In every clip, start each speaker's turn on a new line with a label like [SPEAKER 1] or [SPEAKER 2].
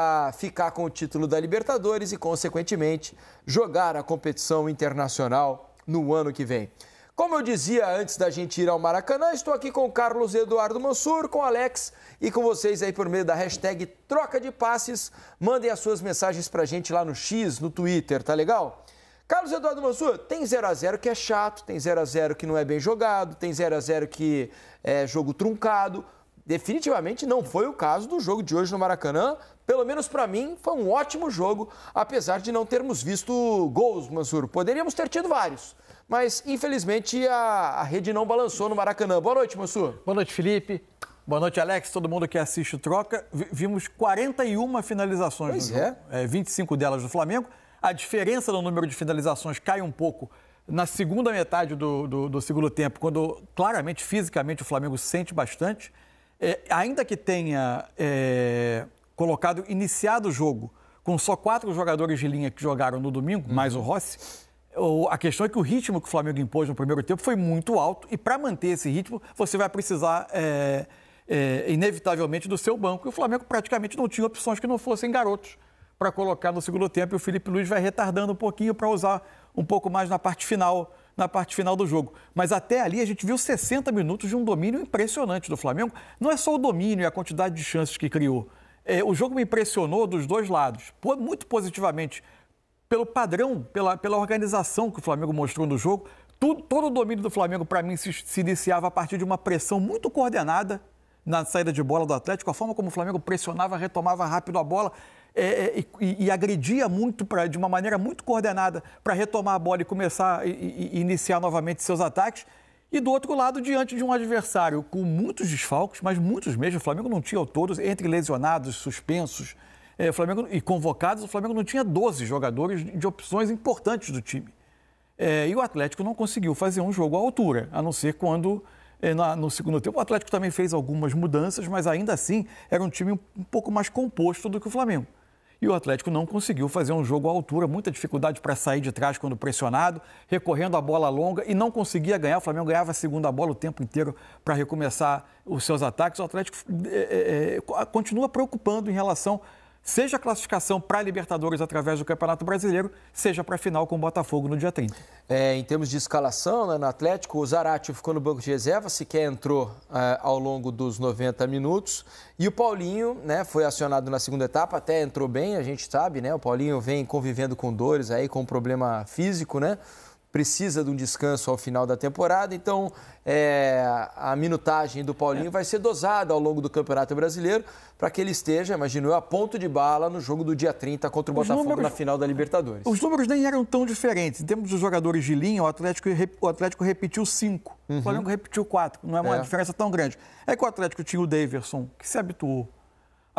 [SPEAKER 1] a ficar com o título da Libertadores e, consequentemente, jogar a competição internacional no ano que vem. Como eu dizia antes da gente ir ao Maracanã, estou aqui com Carlos Eduardo Mansur, com Alex e com vocês aí por meio da hashtag Troca de Passes. Mandem as suas mensagens pra gente lá no X, no Twitter, tá legal? Carlos Eduardo Mansur, tem 0 a 0 que é chato, tem 0 a 0 que não é bem jogado, tem 0 a 0 que é jogo truncado definitivamente não foi o caso do jogo de hoje no Maracanã. Pelo menos para mim, foi um ótimo jogo, apesar de não termos visto gols, Mansur. Poderíamos ter tido vários, mas infelizmente a, a rede não balançou no Maracanã. Boa noite, Mansur.
[SPEAKER 2] Boa noite, Felipe. Boa noite, Alex. Todo mundo que assiste o Troca. Vimos 41 finalizações pois no jogo. É. É, 25 delas do Flamengo. A diferença no número de finalizações cai um pouco na segunda metade do, do, do segundo tempo, quando claramente, fisicamente, o Flamengo sente bastante é, ainda que tenha é, colocado, iniciado o jogo com só quatro jogadores de linha que jogaram no domingo, hum. mais o Rossi, a questão é que o ritmo que o Flamengo impôs no primeiro tempo foi muito alto e para manter esse ritmo você vai precisar é, é, inevitavelmente do seu banco. E o Flamengo praticamente não tinha opções que não fossem garotos para colocar no segundo tempo. E o Felipe Luiz vai retardando um pouquinho para usar um pouco mais na parte final na parte final do jogo. Mas até ali a gente viu 60 minutos de um domínio impressionante do Flamengo. Não é só o domínio e a quantidade de chances que criou. É, o jogo me impressionou dos dois lados, muito positivamente. Pelo padrão, pela, pela organização que o Flamengo mostrou no jogo, tudo, todo o domínio do Flamengo, para mim, se, se iniciava a partir de uma pressão muito coordenada na saída de bola do Atlético, a forma como o Flamengo pressionava, retomava rápido a bola é, é e, e, agredia muito pra, de uma maneira muito coordenada para retomar a bola e começar e, iniciar novamente seus ataques. E do outro lado, diante de um adversário com muitos desfalques, mas muitos mesmo, o Flamengo não tinha todos, entre lesionados, suspensos é, Flamengo, e convocados, o Flamengo não tinha 12 jogadores de opções importantes do time. É, e o Atlético não conseguiu fazer um jogo à altura, a não ser quando é, no segundo tempo. O Atlético também fez algumas mudanças, mas ainda assim era um time um pouco mais composto do que o Flamengo. E o Atlético não conseguiu fazer um jogo à altura, muita dificuldade para sair de trás quando pressionado, recorrendo à bola longa e não conseguia ganhar. O Flamengo ganhava a segunda bola o tempo inteiro para recomeçar os seus ataques. O Atlético é, é, continua preocupando em relação seja a classificação para a Libertadores através do Campeonato Brasileiro, seja para a final com o Botafogo no dia 30.
[SPEAKER 1] É, em termos de escalação, né, no Atlético, o Zarate ficou no banco de reserva, sequer entrou é, ao longo dos 90 minutos. E o Paulinho né, foi acionado na segunda etapa, até entrou bem, a gente sabe, né? O Paulinho vem convivendo com dores aí, com um problema físico, né? precisa de um descanso ao final da temporada, então é, a minutagem do Paulinho é. vai ser dosada ao longo do Campeonato Brasileiro para que ele esteja, imagino eu, a ponto de bala no jogo do dia 30 contra o os Botafogo números, na final da Libertadores.
[SPEAKER 2] Os números nem eram tão diferentes. Em termos dos jogadores de linha, o Atlético, o Atlético repetiu cinco, uhum. o Flamengo repetiu quatro. Não é uma é. diferença tão grande. É que o Atlético tinha o Daverson, que se habituou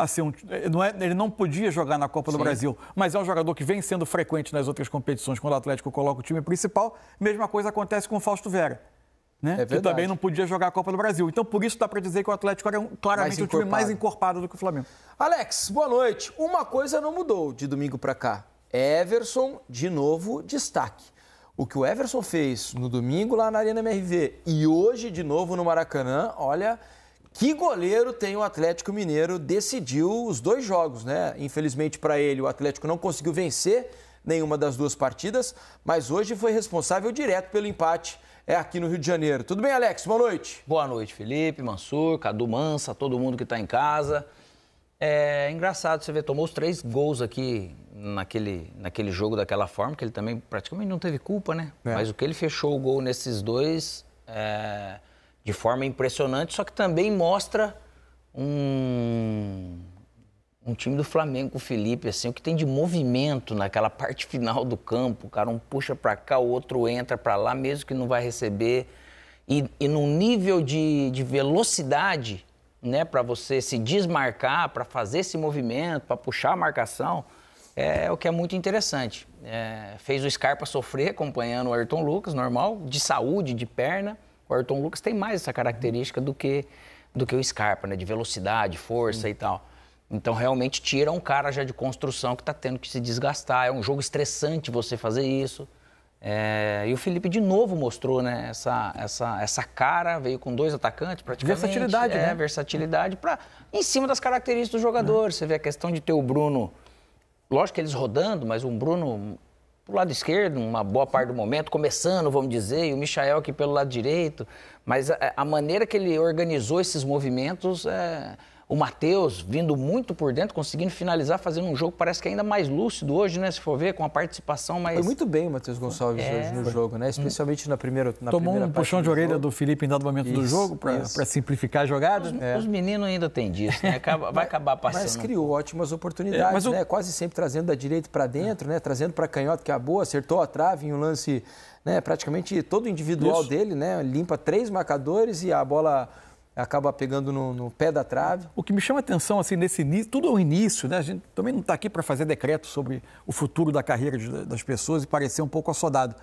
[SPEAKER 2] a ser um. Eh, não é, ele não podia jogar na Copa Sim. do Brasil, mas é um jogador que vem sendo frequente nas outras competições quando o Atlético coloca o time principal. Mesma coisa acontece com o Fausto Vera.
[SPEAKER 1] Né? É que também
[SPEAKER 2] não podia jogar a Copa do Brasil. Então, por isso dá para dizer que o Atlético era um, claramente o time mais encorpado do que o Flamengo. Alex, boa noite.
[SPEAKER 1] Uma coisa não mudou de domingo para cá. Everson, de novo, destaque. O que o Everson fez no domingo lá na Arena MRV e hoje de novo no Maracanã, olha, que goleiro tem o Atlético Mineiro? Decidiu os dois jogos, né? Infelizmente para ele, o Atlético não conseguiu vencer nenhuma das duas partidas, mas hoje foi
[SPEAKER 3] responsável direto pelo empate é aqui no Rio de Janeiro. Tudo bem, Alex? Boa noite. Boa noite, Felipe, Mansur, Cadu Mansa, todo mundo que está em casa. É engraçado você ver, tomou os três gols aqui naquele, naquele jogo daquela forma, que ele também praticamente não teve culpa, né? É. Mas o que ele fechou o gol nesses dois. É de forma impressionante, só que também mostra um, um time do Flamengo, o Felipe, assim, o que tem de movimento naquela parte final do campo, o cara um puxa para cá, o outro entra para lá, mesmo que não vai receber. E, e num nível de, de velocidade, né, para você se desmarcar, para fazer esse movimento, para puxar a marcação, é, é, o que é muito interessante. É, fez o Scarpa sofrer acompanhando o Ayrton Lucas, normal, de saúde, de perna. O Ayrton Lucas tem mais essa característica do que, do que o Scarpa, né? De velocidade, força hum. e tal. Então, realmente, tira um cara já de construção que está tendo que se desgastar. É um jogo estressante você fazer isso. É, e o Felipe de novo mostrou né, essa, essa, essa cara, veio com dois atacantes praticamente. Versatilidade, é, né? Versatilidade pra, em cima das características do jogador. Né? Você vê a questão de ter o Bruno, lógico que eles rodando, mas um Bruno o lado esquerdo, uma boa parte do momento, começando, vamos dizer, e o Michael aqui pelo lado direito. Mas a, é, a maneira que ele organizou esses movimentos é, o Matheus vindo muito por dentro, conseguindo finalizar, fazendo um jogo parece que é ainda mais lúcido hoje, né? Se for ver, com a participação mais. Foi muito bem o Matheus Gonçalves é... hoje no jogo, né?
[SPEAKER 1] Hum. Especialmente na primeira. Na Tomou primeira um puxão de orelha do Felipe em dado momento isso, do jogo, para
[SPEAKER 3] simplificar a jogada. Os, é. os, meninos ainda têm disso, né? Acaba, vai acabar passando. Mas criou ótimas é, oportunidades, o... né?
[SPEAKER 1] Quase sempre trazendo da direita para dentro, né? Trazendo para canhota, que é a boa, acertou a trave em um lance né, praticamente todo individual Isso. dele, né, limpa três marcadores e a bola
[SPEAKER 2] acaba pegando no, no, pé da trave. O que me chama atenção, assim, nesse início, tudo ao é início, né? A gente também não está aqui para fazer decreto sobre o futuro da carreira de, das pessoas e parecer um pouco assodado.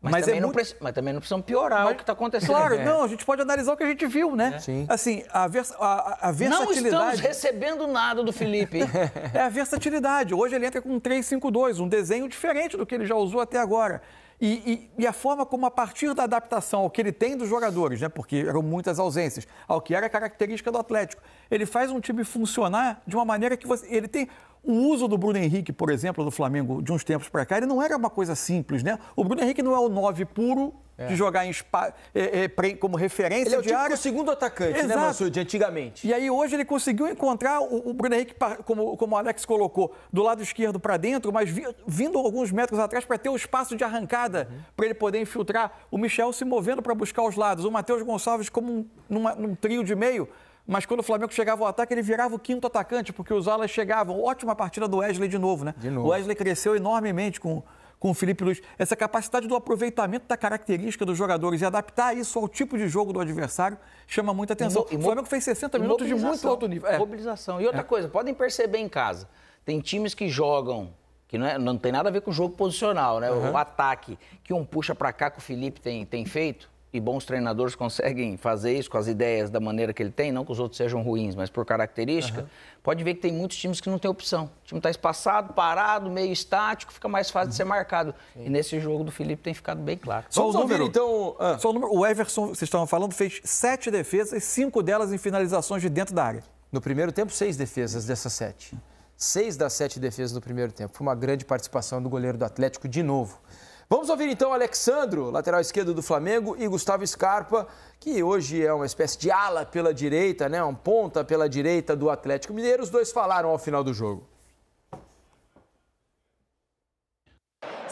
[SPEAKER 2] Mas, mas, é também, é não
[SPEAKER 3] muito... mas também não precisamos piorar mas... o que está acontecendo. Claro, é. não,
[SPEAKER 2] a gente pode analisar o que a gente viu, né? Sim. Assim, a, vers... a, a versatilidade... Não estamos
[SPEAKER 3] recebendo nada do Felipe. é
[SPEAKER 2] a versatilidade. Hoje ele entra com um 3-5-2, um desenho diferente do que ele já usou até agora. E, e, e, a forma como, a partir da adaptação ao que ele tem dos jogadores, né, porque eram muitas ausências, ao que era característica do Atlético, ele faz um time funcionar de uma maneira que você, ele tem o uso do Bruno Henrique, por exemplo, do Flamengo de uns tempos para cá, ele não era uma coisa simples, né? O Bruno Henrique não é o 9 puro é. de jogar em spa, é, é, como referência ele é o diária. segundo atacante, né, Exato. né, Mansur, de antigamente. E aí hoje ele conseguiu encontrar o, o Bruno Henrique, como, como o Alex colocou, do lado esquerdo para dentro, mas vi, vindo alguns metros atrás para ter o espaço de arrancada, uhum. para ele poder infiltrar. O Michel se movendo para buscar os lados, o Matheus Gonçalves como um, numa, num trio de meio mas quando o Flamengo chegava ao ataque, ele virava o quinto atacante, porque os alas chegavam. Ótima partida do Wesley de novo, né? De novo. O Wesley cresceu enormemente com, com o Felipe Luiz. Essa capacidade do aproveitamento da característica dos jogadores e adaptar isso ao tipo de jogo do adversário chama muita atenção. E, e, o Flamengo fez 60 minutos de muito alto nível. É.
[SPEAKER 3] Mobilização. E outra é. coisa, podem perceber em casa, tem times que jogam que não, é, não, tem nada a ver com o jogo posicional, né? Uhum. O ataque que um puxa para cá que o Felipe tem, tem feito, e bons treinadores conseguem fazer isso com as ideias da maneira que ele tem, não que os outros sejam ruins, mas por característica, uhum. pode ver que tem muitos times que não tem opção. O time está espaçado, parado, meio estático, fica mais fácil uhum. de ser marcado. Sim. E nesse jogo do Felipe tem ficado bem claro. Só Vamos o número, ouvir,
[SPEAKER 2] então... Ah. Só o número, o Everson, vocês estavam falando, fez sete defesas, cinco delas em finalizações de dentro da área. No primeiro tempo, seis defesas dessas sete. Seis das
[SPEAKER 1] sete defesas no primeiro tempo. Foi uma grande participação do goleiro do Atlético de novo. Vamos ouvir então Alexandro, lateral esquerdo do Flamengo, e Gustavo Scarpa, que hoje é uma espécie de ala pela direita, né? Um ponta pela direita do Atlético Mineiro. Os dois falaram ao final do jogo.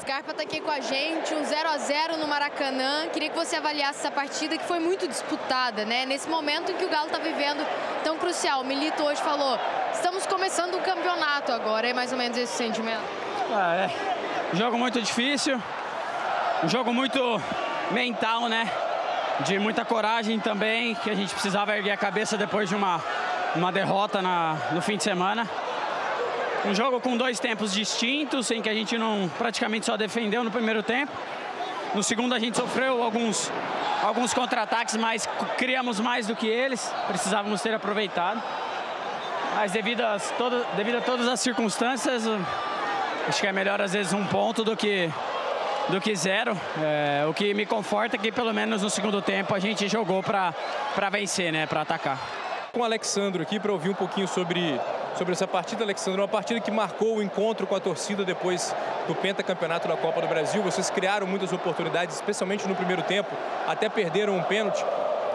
[SPEAKER 1] Scarpa está aqui com a gente, um 0 a 0 no Maracanã. Queria que você avaliasse essa partida que foi muito disputada, né? Nesse momento em que o Galo está vivendo tão crucial. O Milito hoje falou: estamos começando o um campeonato agora.
[SPEAKER 3] É mais ou menos esse sentimento. Ah, é. Jogo muito difícil. Um jogo muito mental, né? De muita coragem também, que a gente precisava erguer a cabeça depois de uma, uma derrota na, no fim de semana. Um jogo com dois tempos distintos, em que a gente não praticamente só defendeu no primeiro tempo. No segundo a gente sofreu alguns, alguns contra-ataques, mas criamos mais do que eles. Precisávamos ter aproveitado. Mas devido, todas, devido a todas as circunstâncias, acho que é melhor às vezes um ponto do que do que zero. É, o que me conforta é que pelo menos no segundo tempo a gente jogou para vencer, né, para
[SPEAKER 1] atacar. Com o Alexandro aqui para ouvir um pouquinho sobre, sobre essa partida, Alexandro, uma partida que marcou o encontro com a torcida depois do pentacampeonato da Copa do Brasil. Vocês criaram muitas oportunidades, especialmente no primeiro tempo, até perderam um pênalti.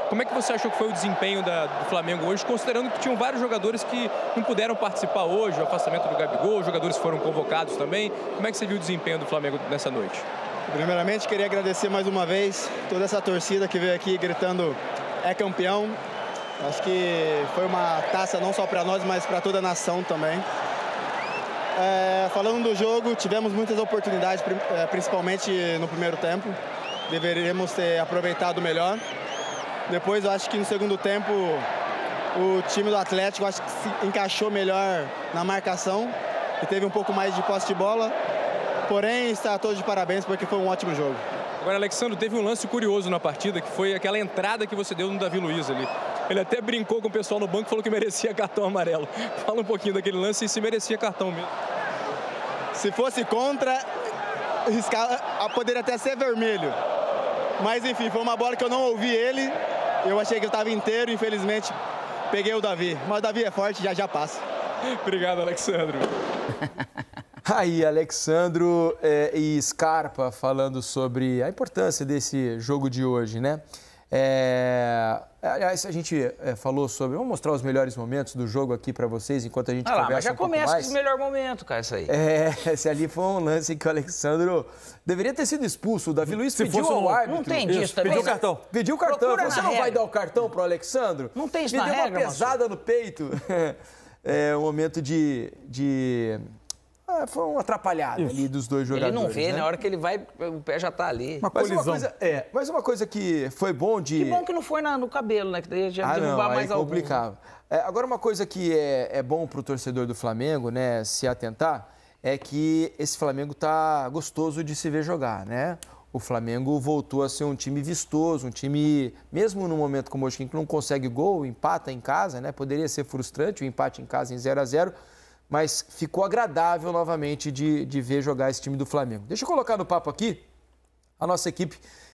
[SPEAKER 1] Como é que você achou que foi o desempenho da, do Flamengo hoje, considerando que tinham vários jogadores que não puderam participar hoje, o afastamento do Gabigol, os jogadores foram convocados também. Como é que você viu o desempenho do Flamengo nessa noite? Primeiramente, queria agradecer mais uma vez toda essa torcida que veio aqui gritando é campeão. Acho que foi uma taça não só para nós, mas para toda a nação também. É, falando do jogo, tivemos muitas oportunidades, é, principalmente no primeiro tempo. Deveríamos ter aproveitado melhor. Depois eu acho que no segundo tempo o time do Atlético acho que se encaixou melhor na marcação e teve um pouco mais de posse de bola. Porém, está todos de parabéns porque foi um ótimo jogo. Agora, Alexandre, teve um lance curioso na partida, que foi aquela entrada que você deu no Davi Luiz ali. Ele até brincou com o pessoal no banco e falou que merecia cartão amarelo. Fala um pouquinho daquele lance e se merecia cartão mesmo. Se fosse contra, riscava, ah, poderia até ser vermelho. Mas enfim, foi uma bola que eu não ouvi ele, eu achei que eu estava inteiro, infelizmente peguei o Davi. Mas o Davi é forte, já já passa. Obrigado, Alexandro. Aí, Alexandro é, e Scarpa falando sobre a importância desse jogo de hoje, né? É, é... Aliás, a gente é, falou sobre. Vamos mostrar os melhores momentos do jogo aqui para vocês enquanto a gente ah lá, conversa. Mas já um começa mais. com o
[SPEAKER 3] melhor momento, cara, isso aí.
[SPEAKER 1] É, esse ali foi um lance que o Alexandro deveria ter sido expulso. O Davi Luiz Se pediu ao um, árbitro. Não tem disso também. Pediu o né? cartão.
[SPEAKER 3] Pediu o cartão. Procura Você não regra. vai
[SPEAKER 1] dar o cartão pro Alexandro? Não
[SPEAKER 3] tem isso Me na deu regra, uma
[SPEAKER 1] pesada no peito. É um momento de, de
[SPEAKER 3] foi um atrapalhado Isso. ali
[SPEAKER 1] dos dois jogadores. Ele não vê, né? na hora
[SPEAKER 3] que ele vai, o pé já tá ali. Uma mas, colisão. uma coisa,
[SPEAKER 1] é, mas uma coisa que foi bom de. Que bom
[SPEAKER 3] que não foi na, no cabelo, né? Que daí já ah, derrubar não, mais algum.
[SPEAKER 1] É, agora, uma coisa que é, é bom pro torcedor do Flamengo, né, se atentar, é que esse Flamengo tá gostoso de se ver jogar, né? o Flamengo voltou a ser um time vistoso, um time, mesmo num momento como hoje, que não consegue gol, empata em casa, né? Poderia ser frustrante o empate em casa em 0 a 0 mas ficou agradável novamente de, de ver jogar esse time do Flamengo. Deixa eu colocar no papo aqui a nossa equipe